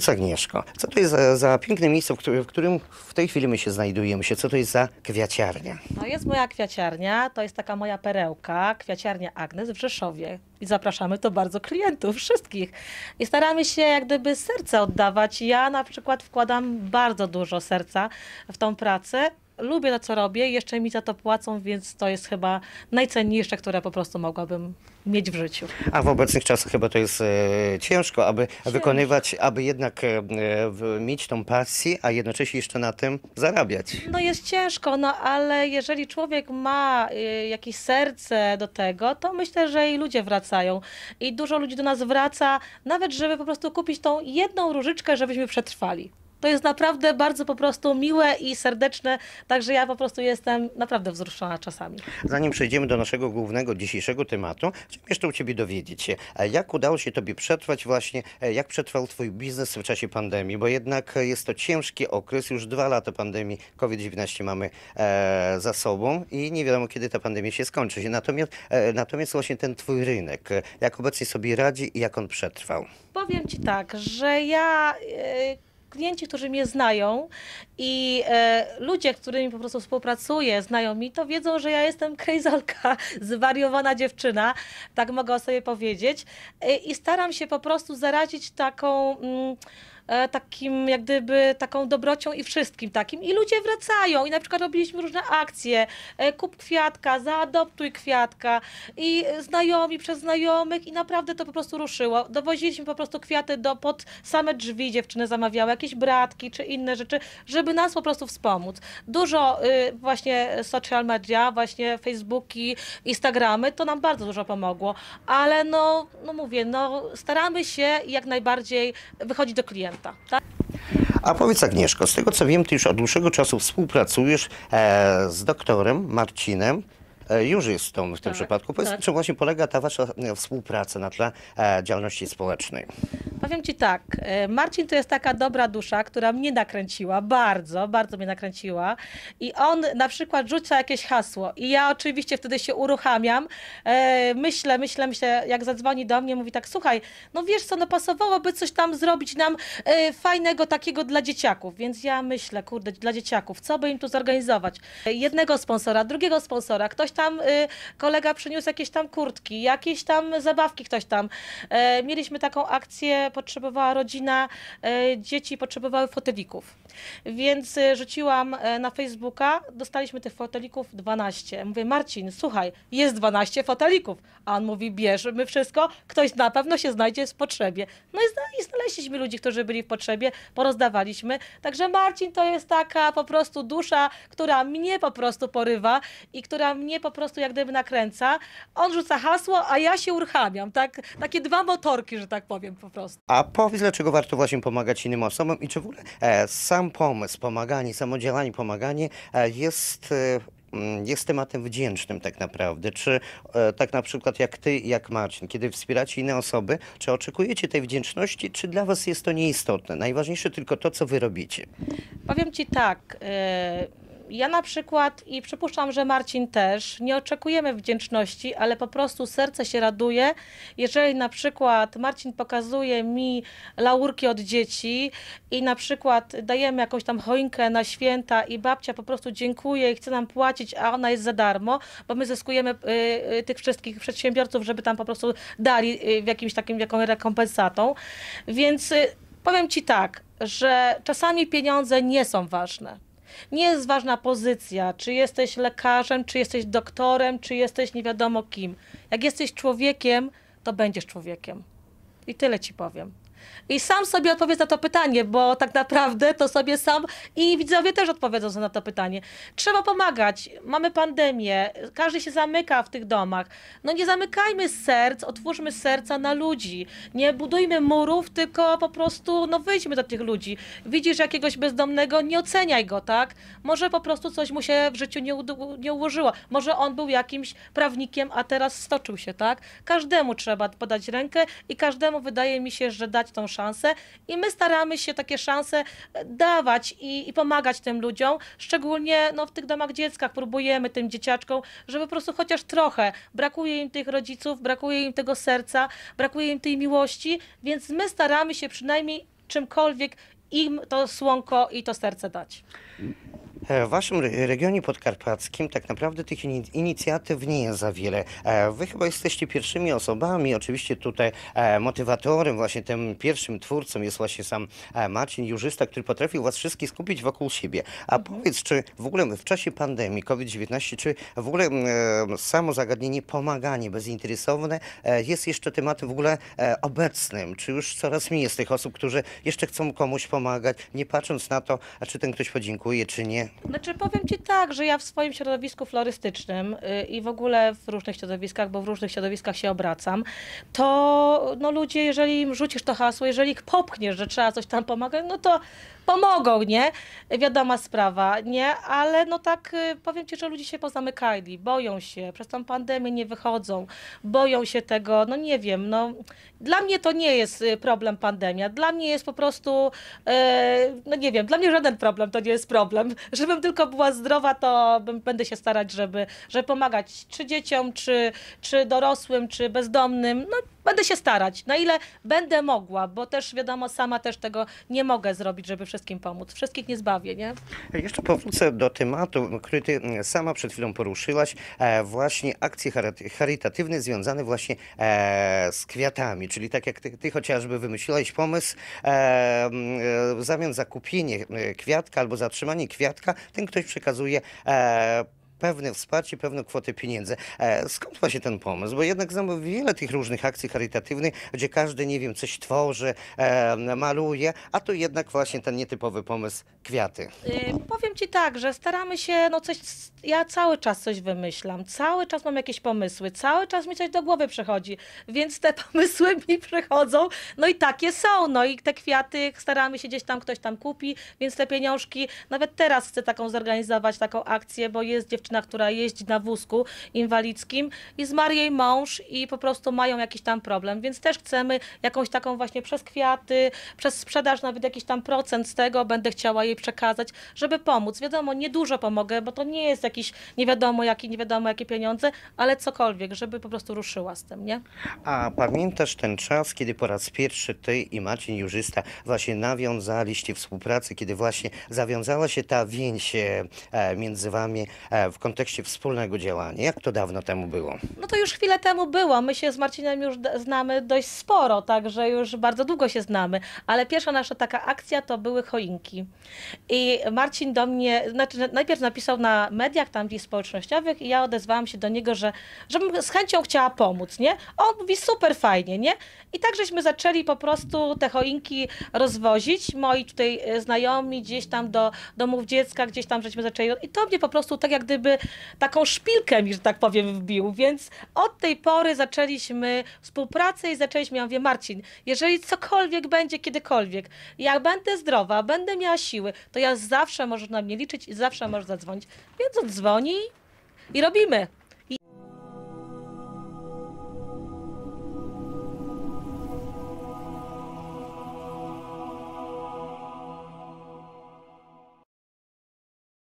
Powiedz Agnieszko, co to jest za, za piękne miejsce, w którym, w którym w tej chwili my się znajdujemy? Się, co to jest za kwiaciarnia? No jest moja kwiaciarnia, to jest taka moja perełka, kwiaciarnia Agnes w Rzeszowie. I zapraszamy to bardzo klientów, wszystkich. I staramy się jak gdyby serce oddawać. Ja na przykład wkładam bardzo dużo serca w tą pracę lubię to, co robię, jeszcze mi za to płacą, więc to jest chyba najcenniejsze, które po prostu mogłabym mieć w życiu. A w obecnych czasach chyba to jest e, ciężko, aby ciężko. wykonywać, aby jednak e, w, mieć tą pasję, a jednocześnie jeszcze na tym zarabiać. No jest ciężko, no ale jeżeli człowiek ma e, jakieś serce do tego, to myślę, że i ludzie wracają. I dużo ludzi do nas wraca, nawet żeby po prostu kupić tą jedną różyczkę, żebyśmy przetrwali. To jest naprawdę bardzo po prostu miłe i serdeczne, także ja po prostu jestem naprawdę wzruszona czasami. Zanim przejdziemy do naszego głównego dzisiejszego tematu, chciałbym jeszcze u Ciebie dowiedzieć się, e, jak udało się Tobie przetrwać właśnie, e, jak przetrwał Twój biznes w czasie pandemii, bo jednak e, jest to ciężki okres, już dwa lata pandemii COVID-19 mamy za sobą i nie wiadomo, kiedy ta pandemia się skończy. Natomiast, natomiast właśnie ten Twój rynek, jak obecnie sobie radzi i jak on przetrwał? Powiem Ci tak, że ja klienci, którzy mnie znają i e, ludzie, którymi po prostu współpracuję, znają mi, to wiedzą, że ja jestem krejzolka, zwariowana dziewczyna, tak mogę o sobie powiedzieć. E, I staram się po prostu zarazić taką... Mm, E, takim jak gdyby taką dobrocią i wszystkim takim i ludzie wracają i na przykład robiliśmy różne akcje, e, kup kwiatka, zaadoptuj kwiatka i znajomi przez znajomych i naprawdę to po prostu ruszyło. Dowoziliśmy po prostu kwiaty do, pod same drzwi, dziewczyny zamawiały jakieś bratki czy inne rzeczy, żeby nas po prostu wspomóc. Dużo y, właśnie social media, właśnie Facebooki, Instagramy, to nam bardzo dużo pomogło, ale no, no mówię, no staramy się jak najbardziej wychodzić do klienta auta. Tak? A powiedz Agnieszko, z tego co wiem, ty już od dłuższego czasu współpracujesz e, z doktorem Marcinem E, już jest w tym tak, przypadku. Powiedz, tak. czym właśnie polega ta wasza e, współpraca na tle e, działalności społecznej? Powiem ci tak, Marcin to jest taka dobra dusza, która mnie nakręciła, bardzo, bardzo mnie nakręciła i on na przykład rzuca jakieś hasło i ja oczywiście wtedy się uruchamiam, myślę, myślę, myślę, jak zadzwoni do mnie, mówi tak, słuchaj, no wiesz co, no pasowałoby coś tam zrobić nam fajnego takiego dla dzieciaków, więc ja myślę, kurde, dla dzieciaków, co by im tu zorganizować? Jednego sponsora, drugiego sponsora, ktoś tam tam y, kolega przyniósł jakieś tam kurtki, jakieś tam zabawki ktoś tam. E, mieliśmy taką akcję, potrzebowała rodzina, e, dzieci potrzebowały fotelików. Więc e, rzuciłam na Facebooka, dostaliśmy tych fotelików 12. Mówię, Marcin, słuchaj, jest 12 fotelików. A on mówi, bierzemy wszystko, ktoś na pewno się znajdzie w potrzebie. No i znaleźliśmy ludzi, którzy byli w potrzebie, porozdawaliśmy. Także Marcin to jest taka po prostu dusza, która mnie po prostu porywa i która mnie po po prostu jak gdyby nakręca. On rzuca hasło, a ja się uruchamiam. Tak? Takie dwa motorki, że tak powiem po prostu. A powiedz, dlaczego warto właśnie pomagać innym osobom i czy w ogóle e, sam pomysł, pomaganie, samodzielanie, pomaganie e, jest e, mm, jest tematem wdzięcznym tak naprawdę. Czy e, tak na przykład jak ty, jak Marcin, kiedy wspieracie inne osoby, czy oczekujecie tej wdzięczności, czy dla was jest to nieistotne? Najważniejsze tylko to, co wy robicie. Powiem ci tak, e, ja na przykład i przypuszczam, że Marcin też, nie oczekujemy wdzięczności, ale po prostu serce się raduje, jeżeli na przykład Marcin pokazuje mi laurki od dzieci i na przykład dajemy jakąś tam choinkę na święta i babcia po prostu dziękuje i chce nam płacić, a ona jest za darmo, bo my zyskujemy y, y tych wszystkich przedsiębiorców, żeby tam po prostu dali y, w jakimś takim jaką rekompensatą. Więc y, powiem Ci tak, że czasami pieniądze nie są ważne. Nie jest ważna pozycja, czy jesteś lekarzem, czy jesteś doktorem, czy jesteś nie wiadomo kim. Jak jesteś człowiekiem, to będziesz człowiekiem. I tyle ci powiem. I sam sobie odpowiedz na to pytanie, bo tak naprawdę to sobie sam i widzowie też odpowiedzą sobie na to pytanie. Trzeba pomagać. Mamy pandemię, każdy się zamyka w tych domach. No nie zamykajmy serc, otwórzmy serca na ludzi. Nie budujmy murów, tylko po prostu no wyjdźmy do tych ludzi. Widzisz jakiegoś bezdomnego, nie oceniaj go, tak? Może po prostu coś mu się w życiu nie, nie ułożyło. Może on był jakimś prawnikiem, a teraz stoczył się, tak? Każdemu trzeba podać rękę i każdemu wydaje mi się, że dać tą szansę i my staramy się takie szanse e, dawać i, i pomagać tym ludziom, szczególnie no, w tych domach dziecka próbujemy tym dzieciaczkom, żeby po prostu chociaż trochę, brakuje im tych rodziców, brakuje im tego serca, brakuje im tej miłości, więc my staramy się przynajmniej czymkolwiek im to słonko i to serce dać. E, w waszym regionie podkarpackim tak naprawdę tych inicjatyw nie jest za wiele. E, wy chyba jesteście pierwszymi osobami, oczywiście tutaj e, motywatorem, właśnie tym pierwszym twórcą jest właśnie sam Marcin Jurzysta, który potrafił was wszystkich skupić wokół siebie. A mhm. powiedz, czy w ogóle w czasie pandemii COVID-19, czy w ogóle samo zagadnienie pomaganie bezinteresowne jest jeszcze tematem w ogóle obecnym? Czy już coraz mniej jest tych osób, którzy jeszcze chcą komuś pomagać, nie patrząc na to, czy ten ktoś podziękuje? czy nie? Znaczy powiem Ci tak, że ja w swoim środowisku florystycznym y, i w ogóle w różnych środowiskach, bo w różnych środowiskach się obracam, to no ludzie, jeżeli im rzucisz to hasło, jeżeli ich popchniesz, że trzeba coś tam pomagać, no to pomogą, nie? Wiadoma sprawa, nie? Ale no tak y, powiem Ci, że ludzie się pozamykali, boją się, przez tą pandemię nie wychodzą, boją się tego, no nie wiem, no dla mnie to nie jest y, problem pandemia, dla mnie jest po prostu, yy, no nie wiem, dla mnie żaden problem to nie jest problem problem. Żebym tylko była zdrowa, to będę się starać, żeby, żeby pomagać czy dzieciom, czy, czy dorosłym, czy bezdomnym. No Będę się starać, na ile będę mogła, bo też wiadomo, sama też tego nie mogę zrobić, żeby wszystkim pomóc. Wszystkich nie zbawię, nie? Jeszcze powrócę do tematu, który ty sama przed chwilą poruszyłaś, e, właśnie akcje charytatywne związane właśnie e, z kwiatami, czyli tak jak ty, ty chociażby wymyśliłaś pomysł, e, w zamian za kupienie kwiatka albo zatrzymanie kwiatka, ten ktoś przekazuje pewne wsparcie, pewną kwotę pieniędzy. E, skąd właśnie ten pomysł? Bo jednak znam wiele tych różnych akcji charytatywnych, gdzie każdy, nie wiem, coś tworzy, e, maluje, a tu jednak właśnie ten nietypowy pomysł kwiaty. Yy, powiem Ci tak, że staramy się, no coś, ja cały czas coś wymyślam, cały czas mam jakieś pomysły, cały czas mi coś do głowy przychodzi, więc te pomysły mi przychodzą, no i takie są, no i te kwiaty staramy się gdzieś tam, ktoś tam kupi, więc te pieniążki, nawet teraz chcę taką zorganizować, taką akcję, bo jest dziewczyna dziewczyna, która jeździ na wózku inwalidzkim i zmarł jej mąż i po prostu mają jakiś tam problem, więc też chcemy jakąś taką właśnie przez kwiaty, przez sprzedaż nawet jakiś tam procent z tego będę chciała jej przekazać, żeby pomóc. Wiadomo, niedużo pomogę, bo to nie jest jakiś nie wiadomo jaki, nie wiadomo jakie pieniądze, ale cokolwiek, żeby po prostu ruszyła z tym, nie? A pamiętasz ten czas, kiedy po raz pierwszy ty i Maciej Jurzysta właśnie nawiązaliście współpracę, kiedy właśnie zawiązała się ta więź e, między wami, e, w kontekście wspólnego działania? Jak to dawno temu było? No to już chwilę temu było. My się z Marcinem już znamy dość sporo, także już bardzo długo się znamy. Ale pierwsza nasza taka akcja to były choinki. I Marcin do mnie, znaczy najpierw napisał na mediach tam gdzieś społecznościowych i ja odezwałam się do niego, że żebym z chęcią chciała pomóc, nie? On mówi super fajnie, nie? I tak żeśmy zaczęli po prostu te choinki rozwozić. Moi tutaj e, znajomi gdzieś tam do domów dziecka, gdzieś tam żeśmy zaczęli. I to mnie po prostu tak jak gdyby jakby taką szpilkę mi, że tak powiem, wbił, więc od tej pory zaczęliśmy współpracę i zaczęliśmy, ja mówię, Marcin, jeżeli cokolwiek będzie, kiedykolwiek, jak będę zdrowa, będę miała siły, to ja zawsze możesz na mnie liczyć i zawsze możesz zadzwonić, więc on dzwoni i robimy.